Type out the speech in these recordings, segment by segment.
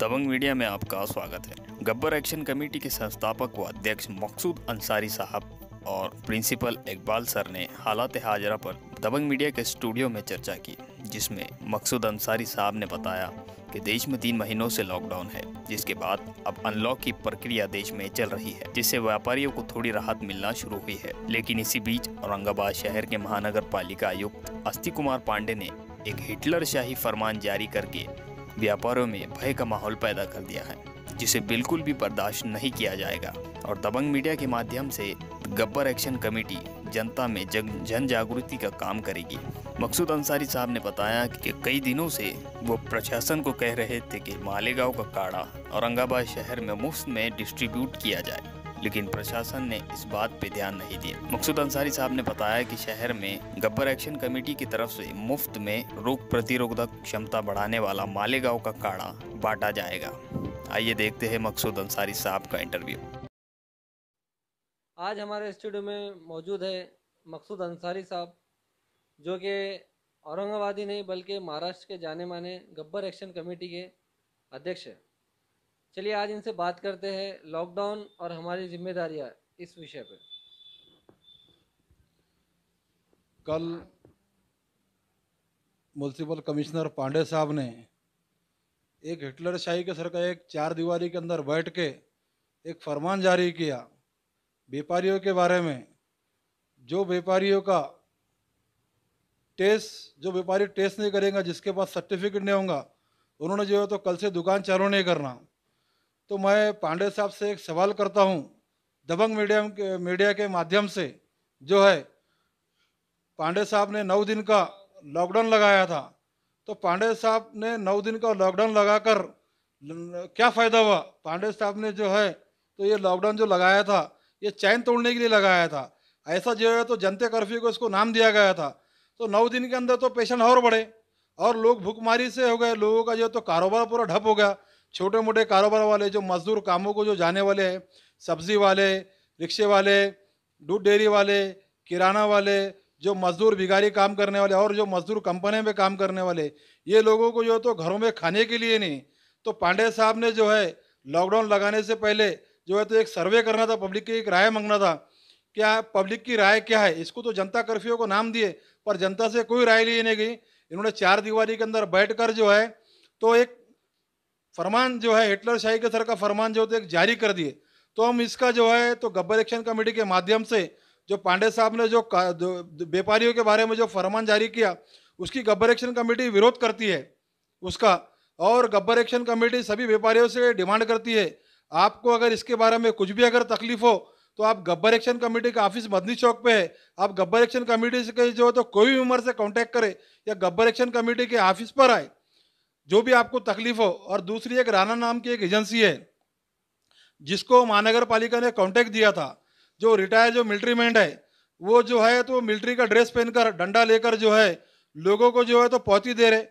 दबंग media में आपका स्वागत है गब्बर एक्शन कमेटी के संस्थापक व अध्यक्ष मकसूद अंसारी साहब और प्रिंसिपल इकबाल सर ने हालात हाजरा पर दबंग मीडिया के स्टूडियो में चर्चा की जिसमें मकसूद अंसारी साहब ने बताया कि देश में तीन महीनों से लॉकडाउन है जिसके बाद अब अनलॉक की प्रक्रिया देश में चल रही है जिससे व्यापारियों को थोड़ी राहत मिलना शुरू हुई है लेकिन इसी बीच औरंगाबाद शहर के महानगर पालिका आयुक्त अस्थि कुमार पांडे ने एक हिटलर शाही फरमान जारी करके व्यापारों में भय का माहौल पैदा कर दिया है जिसे बिल्कुल भी बर्दाश्त नहीं किया जाएगा और दबंग मीडिया के माध्यम से गब्बर एक्शन कमेटी जनता में जन जन जागृति का काम करेगी मकसूद अंसारी साहब ने बताया कि कई दिनों से वो प्रशासन को कह रहे थे कि मालेगांव का काढ़ा औरंगाबाद शहर में मुफ्त में डिस्ट्रीब्यूट किया जाए लेकिन प्रशासन ने इस बात पे ध्यान नहीं दिया मकसूद अंसारी साहब ने बताया कि शहर में गब्बर एक्शन कमेटी की तरफ से मुफ्त में रोग प्रतिरोधक क्षमता बढ़ाने वाला मालेगांव का काढ़ा बांटा जाएगा आइए देखते हैं मकसूद अंसारी साहब का इंटरव्यू आज हमारे स्टूडियो में मौजूद है मकसूद अंसारी साहब जो कि औरंगाबादी नहीं बल्कि महाराष्ट्र के जाने माने गब्बर एक्शन कमेटी के अध्यक्ष है चलिए आज इनसे बात करते हैं लॉकडाउन और हमारी जिम्मेदारियां इस विषय पर कल म्यूनसिपल कमिश्नर पांडे साहब ने एक हिटलर शाही के सर का एक चार दीवारी के अंदर बैठ के एक फरमान जारी किया व्यापारियों के बारे में जो व्यापारियों का टेस्ट जो व्यापारी टेस्ट नहीं करेगा जिसके पास सर्टिफिकेट नहीं होगा उन्होंने जो है तो कल से दुकान चालू नहीं करना तो मैं पांडे साहब से एक सवाल करता हूं दबंग मीडिया के मीडिया के माध्यम से जो है पांडे साहब ने नौ दिन का लॉकडाउन लगाया था तो पांडे साहब ने नौ दिन का लॉकडाउन लगाकर क्या फ़ायदा हुआ पांडे साहब ने जो है तो ये लॉकडाउन जो लगाया था ये चैन तोड़ने के लिए लगाया था ऐसा जो है तो जनता कर्फ्यू को इसको नाम दिया गया था तो नौ दिन के अंदर तो पेशेंट और बढ़े और लोग भूखमारी से हो गए लोगों का जो तो कारोबार पूरा ढप हो गया छोटे मोटे कारोबार वाले जो मजदूर कामों को जो जाने वाले हैं सब्जी वाले रिक्शे वाले दूध डेयरी वाले किराना वाले जो मजदूर भिगारी काम करने वाले और जो मजदूर कंपनी में काम करने वाले ये लोगों को जो तो घरों में खाने के लिए नहीं तो पांडे साहब ने जो है लॉकडाउन लगाने से पहले जो है तो एक सर्वे करना था पब्लिक की एक राय मांगना था क्या पब्लिक की राय क्या है इसको तो जनता कर्फ्यू को नाम दिए पर जनता से कोई राय लिए नहीं गई इन्होंने चार दीवारी के अंदर बैठ कर जो है तो एक फरमान जो है हिटलर शाही के सर का फरमान जो है जारी कर दिए तो हम इसका जो है तो गब्बर एक्शन कमेटी के माध्यम से जो पांडे साहब ने जो, व्यापारियों के बारे में जो फरमान जारी किया उसकी गब्बर एक्शन कमेटी विरोध करती है उसका और गब्बर एक्शन कमेटी सभी व्यापारियों से डिमांड करती है आपको अगर इसके बारे में कुछ भी अगर तकलीफ हो तो आप गब्बर एक्शन कमेटी का ऑफिस मदनी चौक पे है आप गब्बर एक्शन कमेटी से जो तो कोई भी उम्र से कांटेक्ट करें या गब्बर एक्शन कमेटी के ऑफिस पर आए जो भी आपको तकलीफ हो और दूसरी एक राना नाम की एक एजेंसी है जिसको महानगर पालिका ने कॉन्टैक्ट दिया था जो रिटायर जो मिलिट्री मैंड है वो जो है तो मिलिट्री का ड्रेस पहनकर डंडा लेकर जो है लोगों को जो है तो पौती दे रहे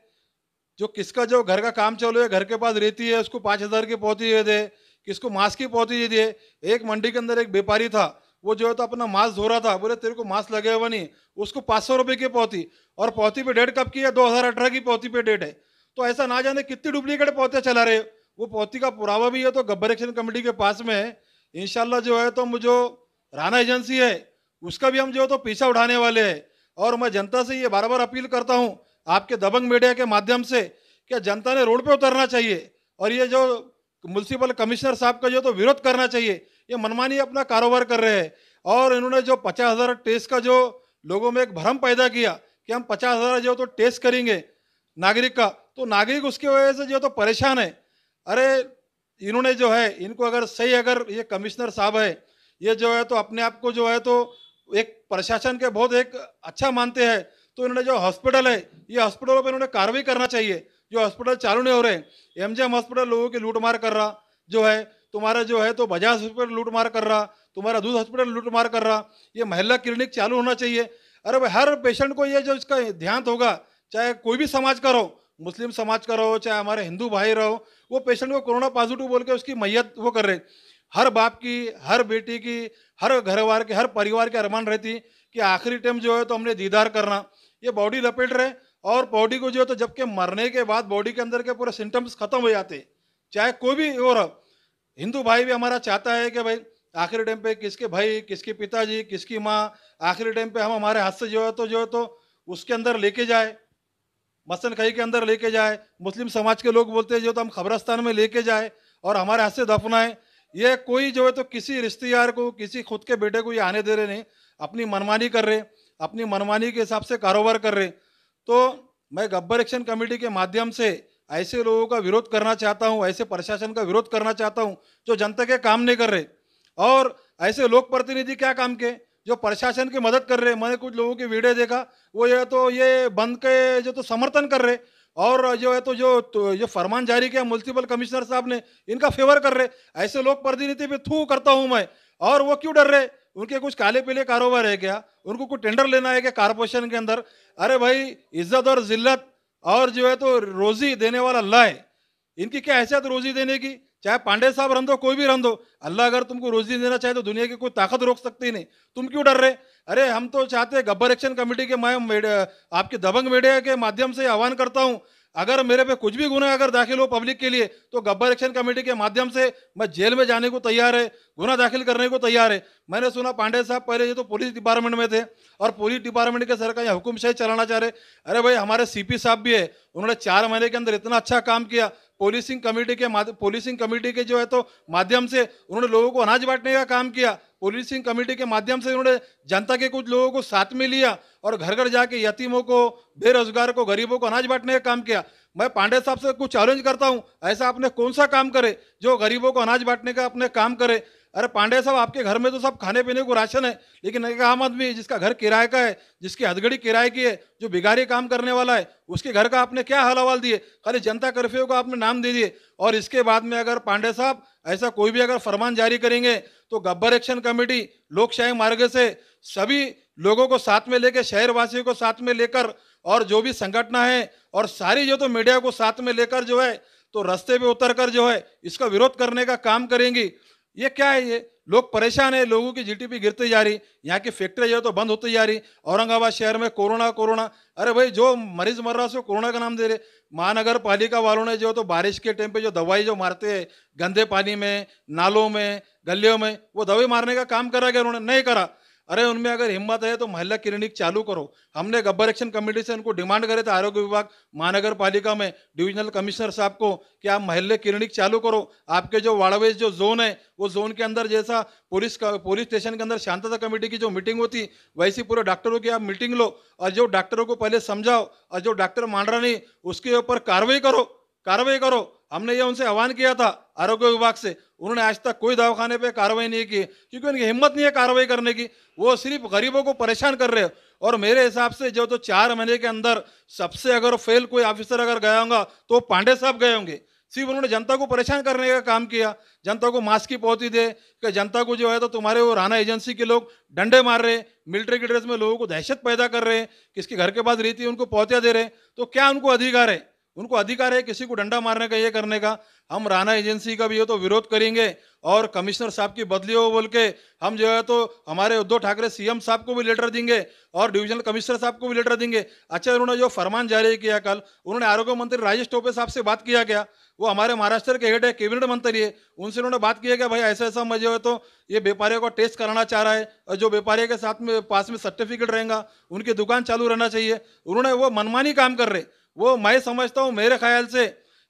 जो किसका जो घर का काम चालू है घर के पास रहती है उसको पाँच हज़ार की पौती दे दे किसको मास्क की पौती दे दिए एक मंडी के अंदर एक व्यापारी था वो जो है तो अपना मास्क धो रहा था बोले तेरे को मास्क लगे हुआ नहीं उसको पाँच सौ रुपये की पौती और पौती पे डेट कब की है दो हज़ार अठारह की पौती पे डेट है तो ऐसा ना जाने कितनी डुप्लीकेट पौधे चला रहे वो पौधे का पुरावा भी है तो गब्बर एक्शन कमेटी के पास में है इनशाला जो है तो हम जो राना एजेंसी है उसका भी हम जो है तो पीछा उठाने वाले हैं और मैं जनता से ये बार बार अपील करता हूँ आपके दबंग मीडिया के माध्यम से कि जनता ने रोड पर उतरना चाहिए और ये जो म्यूनसिपल कमिश्नर साहब का जो तो विरोध करना चाहिए ये मनमानी अपना कारोबार कर रहे हैं और इन्होंने जो पचास हज़ार टेस्ट का जो लोगों में एक भ्रम पैदा किया कि हम पचास हज़ार जो तो टेस्ट करेंगे नागरिक का तो नागरिक उसकी वजह से जो तो परेशान है अरे इन्होंने जो है इनको अगर सही अगर ये कमिश्नर साहब है ये जो है तो अपने आप को जो है तो एक प्रशासन के बहुत एक अच्छा मानते हैं तो इन्होंने जो हॉस्पिटल है ये हॉस्पिटलों पर इन्होंने कार्रवाई करना चाहिए जो हॉस्पिटल चालू नहीं हो रहे एम हॉस्पिटल लोगों की लूटमार कर रहा जो है तुम्हारा जो है तो बजाज हॉस्पिटल लूटमार कर रहा तुम्हारा दूध हॉस्पिटल लूटमार कर रहा ये महिला क्लिनिक चालू होना चाहिए अरे भाई हर पेशेंट को ये जो इसका ध्यान होगा चाहे कोई भी समाज का रहो मुस्लिम समाज का रहो चाहे हमारे हिंदू भाई रहो वो पेशेंट को कोरोना पॉजिटिव बोल के उसकी मैयत वो कर रहे हर बाप की हर बेटी की हर घरवार के हर परिवार के अरमान रहती कि आखिरी टाइम जो है तो हमने दीदार करना ये बॉडी लपेट रहे और बॉडी को जो है तो जबकि मरने के बाद बॉडी के अंदर के पूरे सिम्टम्स खत्म हो जाते चाहे कोई भी और हिंदू भाई भी हमारा चाहता है कि भाई आखिरी टाइम पे किसके भाई किसके पिताजी किसकी माँ आखिरी टाइम पे हम हमारे हाथ से जो है तो जो है तो उसके अंदर लेके जाए मसन कहीं के अंदर लेके जाए मुस्लिम समाज के लोग बोलते हैं जो तो हम खबरस्तान में लेके जाए और हमारे हाथ से दफनाएं ये कोई जो है तो किसी रिश्तेदार को किसी खुद के बेटे को ये आने दे रहे नहीं अपनी मनमानी कर रहे अपनी मनमानी के हिसाब से कारोबार कर रहे तो मैं गब्बर एक्शन कमेटी के माध्यम से ऐसे लोगों का विरोध करना चाहता हूँ ऐसे प्रशासन का विरोध करना चाहता हूँ जो जनता के काम नहीं कर रहे और ऐसे लोक प्रतिनिधि क्या काम के जो प्रशासन की मदद कर रहे मैंने कुछ लोगों की वीडियो देखा वो ये तो ये बंद के जो तो समर्थन कर रहे और जो है तो जो तो जो फरमान जारी किया म्यूनसिपल कमिश्नर साहब ने इनका फेवर कर रहे ऐसे लोग प्रतिनिधि पे थू करता हूँ मैं और वो क्यों डर रहे उनके कुछ काले पीले कारोबार है क्या उनको कुछ टेंडर लेना है क्या कारपोरेशन के अंदर अरे भाई इज्जत और जिल्लत और जो है तो रोजी देने वाला लय इनकी क्या हैसियत रोजी देने की चाहे पांडे साहब रंधो कोई भी रंधो अल्लाह अगर तुमको रोजी देना चाहे तो दुनिया की कोई ताकत रोक सकती ही नहीं तुम क्यों डर रहे अरे हम तो चाहते हैं गब्बर एक्शन कमेटी के मैं आपके दबंग मीडिया के माध्यम से आह्वान करता हूँ अगर मेरे पे कुछ भी गुना अगर दाखिल हो पब्लिक के लिए तो गब्बर एक्शन कमेटी के माध्यम से मैं जेल में जाने को तैयार है गुना दाखिल करने को तैयार है मैंने सुना पांडे साहब पहले ये तो पुलिस डिपार्टमेंट में थे और पुलिस डिपार्टमेंट के सर का यहाँ हुकुमशाही चलाना चाह रहे अरे भाई हमारे सीपी साहब भी है उन्होंने चार महीने के अंदर इतना अच्छा काम किया पोलिसिंग कमेटी के पोलिसिंग कमेटी के जो है तो माध्यम से उन्होंने लोगों को अनाज बांटने का काम किया पोलिसिंग कमेटी के माध्यम से उन्होंने जनता के कुछ लोगों को साथ में लिया और घर घर जाके यतीमों को बेरोजगार को गरीबों को अनाज बांटने का काम किया मैं पांडे साहब से कुछ चैलेंज करता हूँ ऐसा आपने कौन सा काम करे जो गरीबों को अनाज बांटने का अपने काम करे अरे पांडे साहब आपके घर में तो सब खाने पीने को राशन है लेकिन एक आम आदमी जिसका घर किराए का है जिसकी हथगड़ी किराए की है जो बिगारी काम करने वाला है उसके घर का आपने क्या हाल हवाल दिए खाली जनता कर्फ्यू का आपने नाम दे दिए और इसके बाद में अगर पांडे साहब ऐसा कोई भी अगर फरमान जारी करेंगे तो गब्बर एक्शन कमेटी लोकशाही मार्ग से सभी लोगों को साथ में लेकर शहरवासियों को साथ में लेकर और जो भी संगठना है और सारी जो तो मीडिया को साथ में लेकर जो है तो रास्ते पे उतर कर जो है इसका विरोध करने का काम करेंगी ये क्या है ये लोग परेशान है लोगों की जीटीपी गिरती जा रही यहाँ की फैक्ट्री जो है तो बंद होती जा रही औरंगाबाद शहर में कोरोना कोरोना अरे भाई जो मरीज मर रहा है कोरोना का नाम दे रहे महानगर पालिका वालों ने जो तो बारिश के टाइम पे जो दवाई जो मारते हैं गंदे पानी में नालों में गलियों में वो दवाई मारने का काम करा गया उन्होंने नहीं करा अरे उनमें अगर हिम्मत है तो महिला क्लिनिक चालू करो हमने गब्बर एक्शन कमेटी से उनको डिमांड करे थे आरोग्य विभाग महानगर पालिका में डिविजनल कमिश्नर साहब को कि आप महिला क्लिनिक चालू करो आपके जो वाड़ावेज जो जोन है वो जोन के अंदर जैसा पुलिस पुलिस स्टेशन के अंदर शांतता कमेटी की जो मीटिंग होती वैसी पूरे डॉक्टरों की आप मीटिंग लो और जो डॉक्टरों को पहले समझाओ और जो डॉक्टर मान रहा नहीं उसके ऊपर कार्रवाई करो कार्रवाई करो हमने ये उनसे आह्वान किया था आरोग्य विभाग से उन्होंने आज तक कोई दवाखाने पे कार्रवाई नहीं की क्योंकि उनकी हिम्मत नहीं है कार्रवाई करने की वो सिर्फ गरीबों को परेशान कर रहे हो और मेरे हिसाब से जो तो चार महीने के अंदर सबसे अगर फेल कोई ऑफिसर अगर गया होगा तो पांडे साहब गए होंगे सिर्फ उन्होंने जनता को परेशान करने का काम किया जनता को मास्क की पहुँची दे कि जनता को जो है तो तुम्हारे वो राना एजेंसी के लोग डंडे मार रहे मिलिट्री की ड्रेस में लोगों को दहशत पैदा कर रहे हैं किसके घर के पास रहती है उनको पहुँचा दे रहे तो क्या उनको अधिकार है उनको अधिकार है किसी को डंडा मारने का ये करने का हम राणा एजेंसी का भी हो तो विरोध करेंगे और कमिश्नर साहब की बदली हो बोल के हम जो है तो हमारे उद्धव ठाकरे सीएम साहब को भी लेटर देंगे और डिविजनल कमिश्नर साहब को भी लेटर देंगे अच्छा उन्होंने जो फरमान जारी किया कल उन्होंने आरोग्य मंत्री राजेश टोपे साहब से बात किया गया वो हमारे महाराष्ट्र के हेड है कैबिनेट मंत्री है उनसे उन्होंने बात किया क्या भाई ऐसा ऐसा मजे हो तो ये व्यापारियों को टेस्ट कराना चाह रहा है और जो व्यापारी के साथ में पास में सर्टिफिकेट रहेगा उनकी दुकान चालू रहना चाहिए उन्होंने वो मनमानी काम कर रहे वो मैं समझता हूँ मेरे ख्याल से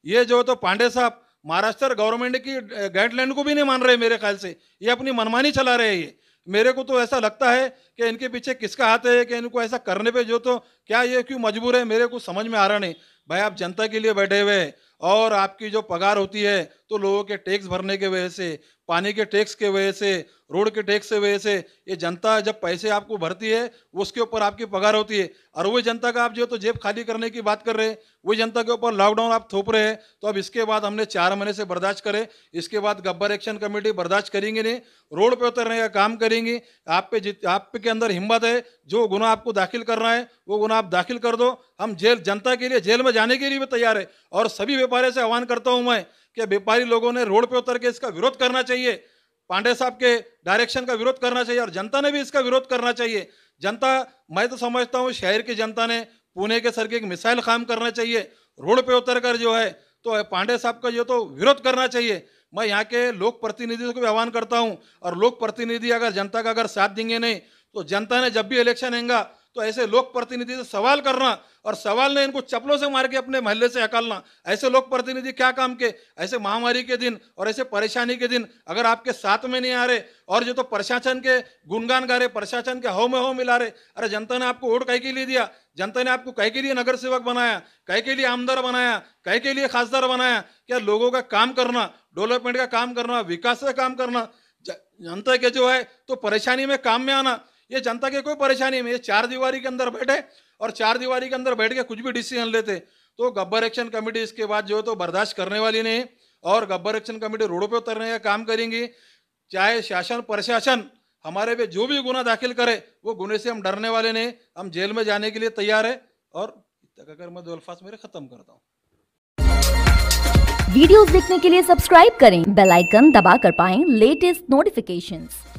ये जो तो पांडे साहब महाराष्ट्र गवर्नमेंट की गाइडलाइन को भी नहीं मान रहे मेरे ख्याल से ये अपनी मनमानी चला रहे हैं ये मेरे को तो ऐसा लगता है कि इनके पीछे किसका हाथ है कि इनको ऐसा करने पे जो तो क्या ये क्यों मजबूर है मेरे को समझ में आ रहा नहीं भाई आप जनता के लिए बैठे हुए और आपकी जो पगार होती है तो लोगों के टैक्स भरने के वजह से पानी के टैक्स के वजह से रोड के टैक्स के वजह से ये जनता जब पैसे आपको भरती है उसके ऊपर आपकी पगार होती है और वही जनता का आप जो तो जेब खाली करने की बात कर रहे हैं वही जनता के ऊपर लॉकडाउन आप थोप रहे हैं तो अब इसके बाद हमने चार महीने से बर्दाश्त करे इसके बाद गब्बर एक्शन कमेटी बर्दाश्त करेंगे नहीं रोड पर उतरने का काम करेंगे आप पे जित आप के अंदर हिम्मत है जो गुना आपको दाखिल करना है वो गुना आप दाखिल कर दो हम जेल जनता के लिए जेल में जाने के लिए भी तैयार है और सभी व्यापारियों से आह्वान करता हूँ मैं कि व्यापारी लोगों ने रोड पे उतर के इसका विरोध करना चाहिए पांडे साहब के डायरेक्शन का विरोध करना चाहिए और जनता ने भी इसका विरोध करना चाहिए जनता मैं तो समझता हूँ शहर की जनता ने पुणे के सर की एक मिसाइल कायम करना चाहिए रोड पे उतर कर जो है तो पांडे साहब का जो तो विरोध करना चाहिए मैं यहाँ के लोक प्रतिनिधियों को भी आह्वान करता हूँ और लोक प्रतिनिधि अगर जनता का अगर साथ देंगे नहीं तो जनता ने जब भी इलेक्शन आएगा तो ऐसे लोक प्रतिनिधि से सवाल करना और सवाल ने इनको चपलों से मार के अपने महल्ले से हकालना ऐसे लोक प्रतिनिधि क्या काम के ऐसे महामारी के दिन और ऐसे परेशानी के दिन अगर आपके साथ में नहीं आ रहे और जो तो प्रशासन के गुणगान गा रहे प्रशासन के हव में हव मिला रहे अरे जनता ने आपको वोट कह के लिए दिया जनता ने आपको कह के लिए नगर सेवक बनाया कह के लिए आमदार बनाया कह के लिए खासदार बनाया क्या लोगों का काम करना डेवलपमेंट का काम करना विकास का काम करना जनता के जो है तो परेशानी में काम में आना ये जनता की कोई परेशानी नहीं है चार दीवारी के अंदर बैठे और चार दीवारी के अंदर बैठ के कुछ भी डिसीजन लेते तो गब्बर एक्शन कमेटी इसके बाद जो है तो बर्दाश्त करने वाली नहीं और गब्बर एक्शन कमेटी रोडों पे उतरने का काम करेंगी चाहे शासन प्रशासन हमारे पे जो भी गुना दाखिल करे वो गुने से हम डरने वाले नहीं हम जेल में जाने के लिए तैयार है और अगर मैं दो अल्फाज मेरे खत्म करता हूँ वीडियोस देखने के लिए सब्सक्राइब करें बेल आइकन दबा कर पाएं लेटेस्ट नोटिफिकेशंस